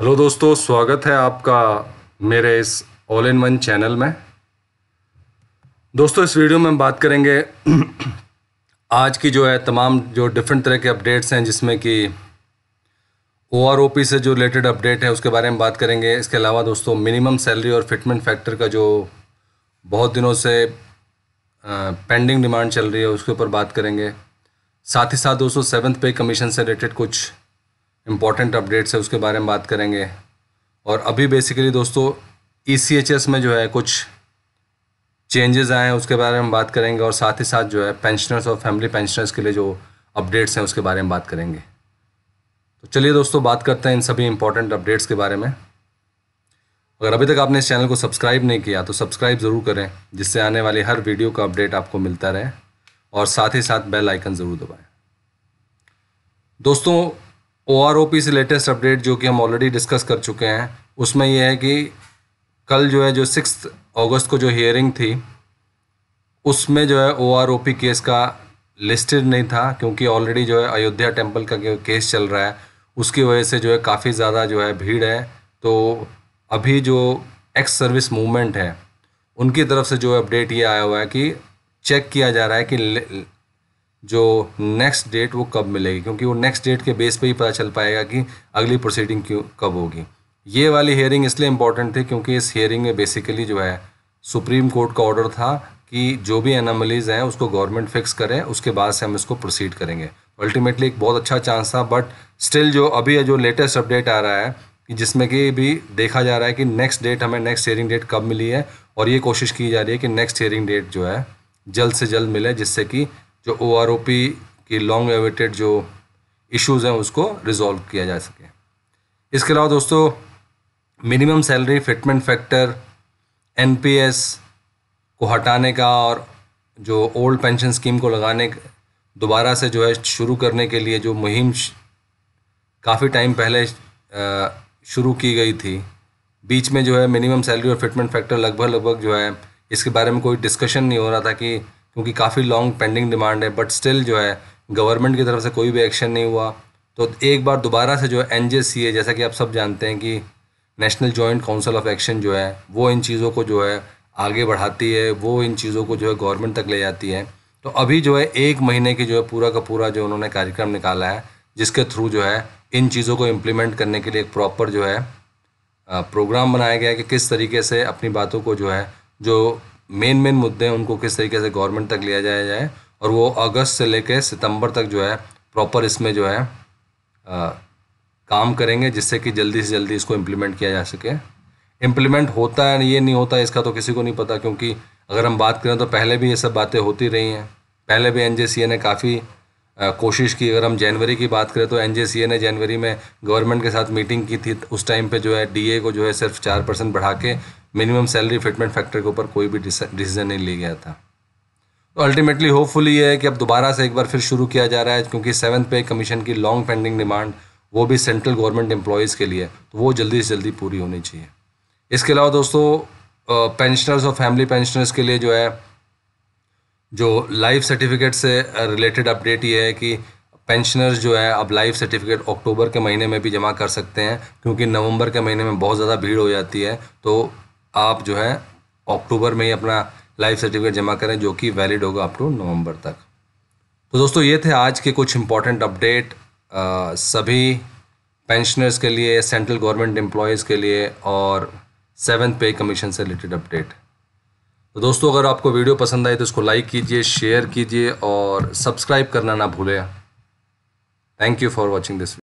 hello दोस्तों स्वागत है आपका मेरे इस ऑल इन वन चैनल में दोस्तों इस वीडियो में हम बात करेंगे आज की जो है तमाम जो डिफरेंट तरह के अपडेट्स हैं जिसमें कि ओ से जो रिलेटेड अपडेट है उसके बारे में बात करेंगे इसके अलावा दोस्तों मिनिमम सैलरी और फिटमेंट फैक्टर का जो बहुत दिनों से पेंडिंग डिमांड चल रही है उसके ऊपर बात करेंगे साथ ही साथ दोस्तों सेवन्थ पे कमीशन से रिलेटेड कुछ इम्पॉर्टेंट अपडेट्स है उसके बारे में बात करेंगे और अभी बेसिकली दोस्तों ई e में जो है कुछ चेंजेस आए हैं उसके बारे में बात करेंगे और साथ ही साथ जो है पेंशनर्स और फैमिली पेंशनर्स के लिए जो अपडेट्स हैं उसके बारे में बात करेंगे तो चलिए दोस्तों बात करते हैं इन सभी इंपॉर्टेंट अपडेट्स के बारे में अगर अभी तक आपने इस चैनल को सब्सक्राइब नहीं किया तो सब्सक्राइब ज़रूर करें जिससे आने वाली हर वीडियो का अपडेट आपको मिलता रहे और साथ ही साथ बेल आइकन ज़रूर दबाएं दोस्तों ओ आर ओ पी से लेटेस्ट अपडेट जो कि हम ऑलरेडी डिस्कस कर चुके हैं उसमें यह है कि कल जो है जो सिक्स अगस्त को जो हियरिंग थी उसमें जो है O R O P case का लिस्टेड नहीं था क्योंकि ऑलरेडी जो है अयोध्या टेम्पल का केस चल रहा है उसकी वजह से जो है काफ़ी ज़्यादा जो है भीड़ है तो अभी जो एक्स सर्विस मूवमेंट है उनकी तरफ से जो है अपडेट ये आया हुआ है कि चेक किया जा रहा है कि जो नेक्स्ट डेट वो कब मिलेगी क्योंकि वो नेक्स्ट डेट के बेस पे ही पता चल पाएगा कि अगली प्रोसीडिंग क्यों कब होगी ये वाली हेयरिंग इसलिए इम्पॉर्टेंट थी क्योंकि इस हेयरिंग में बेसिकली जो है सुप्रीम कोर्ट का ऑर्डर था कि जो भी एनामलीज़ हैं उसको गवर्नमेंट फिक्स करे उसके बाद से हम इसको प्रोसीड करेंगे अल्टीमेटली एक बहुत अच्छा चांस था बट स्टिल जो अभी जो लेटेस्ट अपडेट आ रहा है जिसमें कि भी देखा जा रहा है कि नेक्स्ट डेट हमें नेक्स्ट हेयरिंग डेट कब मिली है और ये कोशिश की जा रही है कि नेक्स्ट हेयरिंग डेट जो है जल्द से जल्द मिले जिससे कि जो ओ आर ओ पी की लॉन्ग एवेटेड जो इश्यूज़ हैं उसको रिजॉल्व किया जा सके इसके अलावा दोस्तों minimum salary fitment factor N P S को हटाने का और जो ओल्ड पेंशन स्कीम को लगाने दोबारा से जो है शुरू करने के लिए जो मुहिम काफ़ी टाइम पहले शुरू की गई थी बीच में जो है मिनिमम सैलरी और फिटमेंट फैक्टर लगभग लगभग जो है इसके बारे में कोई डिस्कशन नहीं हो रहा था कि क्योंकि काफ़ी लॉन्ग पेंडिंग डिमांड है बट स्टिल जो है गवर्नमेंट की तरफ से कोई भी एक्शन नहीं हुआ तो एक बार दोबारा से जो है एन जैसा कि आप सब जानते हैं कि national joint council of action जो है वो इन चीज़ों को जो है आगे बढ़ाती है वो इन चीज़ों को जो है गवर्नमेंट तक ले जाती है तो अभी जो है एक महीने की जो है पूरा का पूरा जो उन्होंने कार्यक्रम निकाला है जिसके थ्रू जो है इन चीज़ों को इम्प्लीमेंट करने के लिए एक प्रॉपर जो है प्रोग्राम बनाया गया है कि किस तरीके से अपनी बातों को जो है जो मेन मेन मुद्दे हैं उनको किस तरीके से गवर्नमेंट तक लिया जाया जाए और वो अगस्त से लेकर सितंबर तक जो है प्रॉपर इसमें जो है आ, काम करेंगे जिससे कि जल्दी से जल्दी इसको इम्प्लीमेंट किया जा सके इम्प्लीमेंट होता है ये नहीं होता इसका तो किसी को नहीं पता क्योंकि अगर हम बात करें तो पहले भी ये सब बातें होती रही हैं पहले भी एन ने काफ़ी कोशिश की अगर हम जनवरी की बात करें तो एन ने जनवरी में गवर्नमेंट के साथ मीटिंग की थी उस टाइम पे जो है डीए को जो है सिर्फ चार परसेंट बढ़ा के मिनिमम सैलरी फिटमेंट फैक्टर के ऊपर कोई भी डिसीजन नहीं लिया गया था तो अल्टीमेटली होपफुल ये है कि अब दोबारा से एक बार फिर शुरू किया जा रहा है क्योंकि सेवन पे कमीशन की लॉन्ग पेंडिंग डिमांड वो भी सेंट्रल गवर्नमेंट एम्प्लॉयज़ के लिए तो वो जल्दी से जल्दी पूरी होनी चाहिए इसके अलावा दोस्तों पेंशनर्स और फैमिली पेंशनर्स के लिए जो है जो लाइफ सर्टिफिकेट से रिलेटेड अपडेट ये है कि पेंशनर्स जो है अब लाइफ सर्टिफिकेट अक्टूबर के महीने में भी जमा कर सकते हैं क्योंकि नवंबर के महीने में बहुत ज़्यादा भीड़ हो जाती है तो आप जो है अक्टूबर में ही अपना लाइफ सर्टिफिकेट जमा करें जो कि वैलिड होगा अप टू नवंबर तक तो दोस्तों ये थे आज के कुछ इम्पॉर्टेंट अपडेट सभी पेंशनर्स के लिए सेंट्रल गवर्नमेंट एम्प्लॉयज़ के लिए और सेवन पे कमीशन से रिलेटेड अपडेट तो दोस्तों अगर आपको वीडियो पसंद आए तो इसको लाइक कीजिए शेयर कीजिए और सब्सक्राइब करना ना भूलें thank you for watching this